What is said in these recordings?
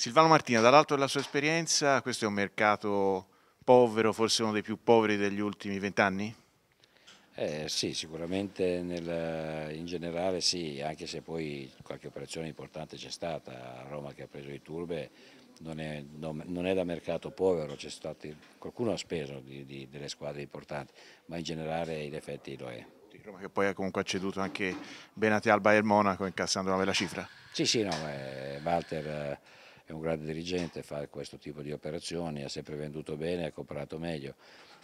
Silvano Martina, dall'alto della sua esperienza, questo è un mercato povero, forse uno dei più poveri degli ultimi vent'anni? Eh, sì, sicuramente nel, in generale sì, anche se poi qualche operazione importante c'è stata, Roma che ha preso i turbe non è, non, non è da mercato povero, stati, qualcuno ha speso di, di, delle squadre importanti, ma in generale in effetti lo è. Roma che poi ha comunque ceduto anche Benatia al Bayern Monaco incassando una bella cifra. Sì, sì, no, eh, Walter... Eh, è un grande dirigente, fa questo tipo di operazioni, ha sempre venduto bene, ha comprato meglio,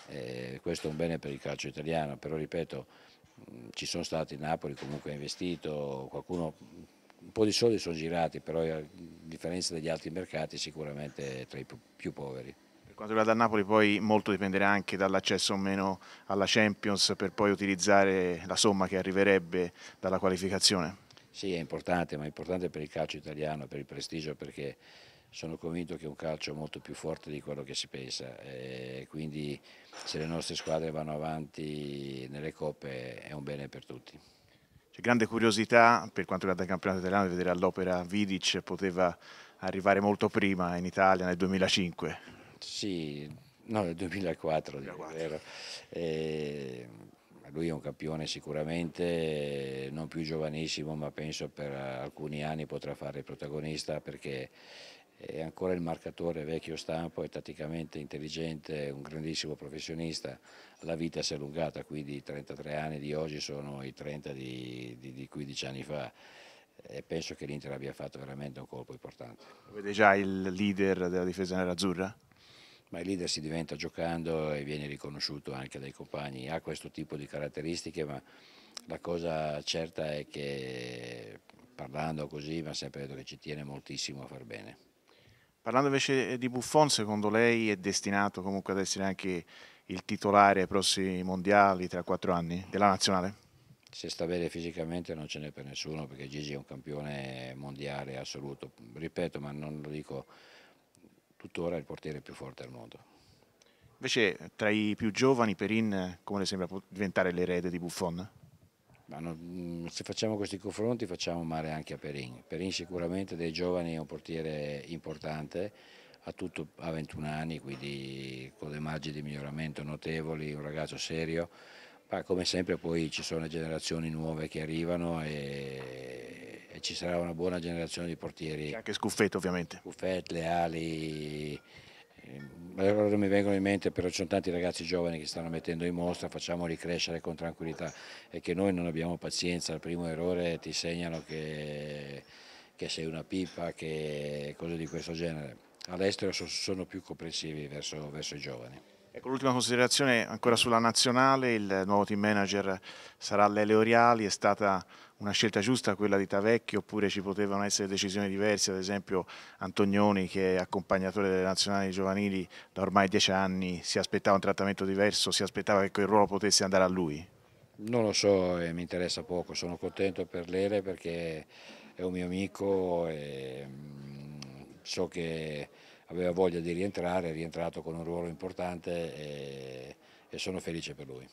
eh, questo è un bene per il calcio italiano, però ripeto, ci sono stati, Napoli comunque ha investito, qualcuno, un po' di soldi sono girati, però eh, a differenza degli altri mercati sicuramente è tra i più poveri. Per quanto riguarda Napoli poi molto dipenderà anche dall'accesso o meno alla Champions per poi utilizzare la somma che arriverebbe dalla qualificazione? Sì, è importante, ma è importante per il calcio italiano, per il prestigio, perché sono convinto che è un calcio molto più forte di quello che si pensa e eh, quindi se le nostre squadre vanno avanti nelle coppe è un bene per tutti. C'è grande curiosità per quanto riguarda il campionato italiano di vedere all'opera Vidic poteva arrivare molto prima in Italia nel 2005. Sì, no nel 2004, 2004. Lui è un campione sicuramente non più giovanissimo ma penso per alcuni anni potrà fare il protagonista perché è ancora il marcatore vecchio stampo, è tatticamente intelligente, è un grandissimo professionista, la vita si è allungata, quindi i 33 anni di oggi sono i 30 di, di, di 15 anni fa e penso che l'Inter abbia fatto veramente un colpo importante. Vede già il leader della difesa nerazzurra? ma il leader si diventa giocando e viene riconosciuto anche dai compagni, ha questo tipo di caratteristiche, ma la cosa certa è che parlando così, ma sempre vedo che ci tiene moltissimo a far bene. Parlando invece di Buffon, secondo lei è destinato comunque ad essere anche il titolare ai prossimi mondiali tra quattro anni della nazionale? Se sta bene fisicamente non ce n'è per nessuno perché Gigi è un campione mondiale assoluto, ripeto ma non lo dico tuttora il portiere più forte al mondo. Invece tra i più giovani Perin come le sembra diventare l'erede di Buffon? No, mm, se facciamo questi confronti facciamo male anche a Perin. Perin sicuramente dei giovani è un portiere importante, ha tutto a 21 anni, quindi con dei margini di miglioramento notevoli, un ragazzo serio, ma come sempre poi ci sono generazioni nuove che arrivano e ci sarà una buona generazione di portieri. C'è anche Scuffetto ovviamente. Scuffetto, Leali, ehm, non mi vengono in mente, però ci sono tanti ragazzi giovani che stanno mettendo in mostra, facciamoli crescere con tranquillità e che noi non abbiamo pazienza, al primo errore ti segnano che, che sei una pipa, che cose di questo genere. All'estero sono più comprensivi verso, verso i giovani. Ecco, l'ultima considerazione ancora sulla nazionale, il nuovo team manager sarà Lele Oriali, è stata una scelta giusta quella di Tavecchi oppure ci potevano essere decisioni diverse, ad esempio Antonioni che è accompagnatore delle nazionali giovanili da ormai dieci anni, si aspettava un trattamento diverso, si aspettava che quel ruolo potesse andare a lui? Non lo so, mi interessa poco, sono contento per Lele perché è un mio amico e mm, so che aveva voglia di rientrare, è rientrato con un ruolo importante e, e sono felice per lui.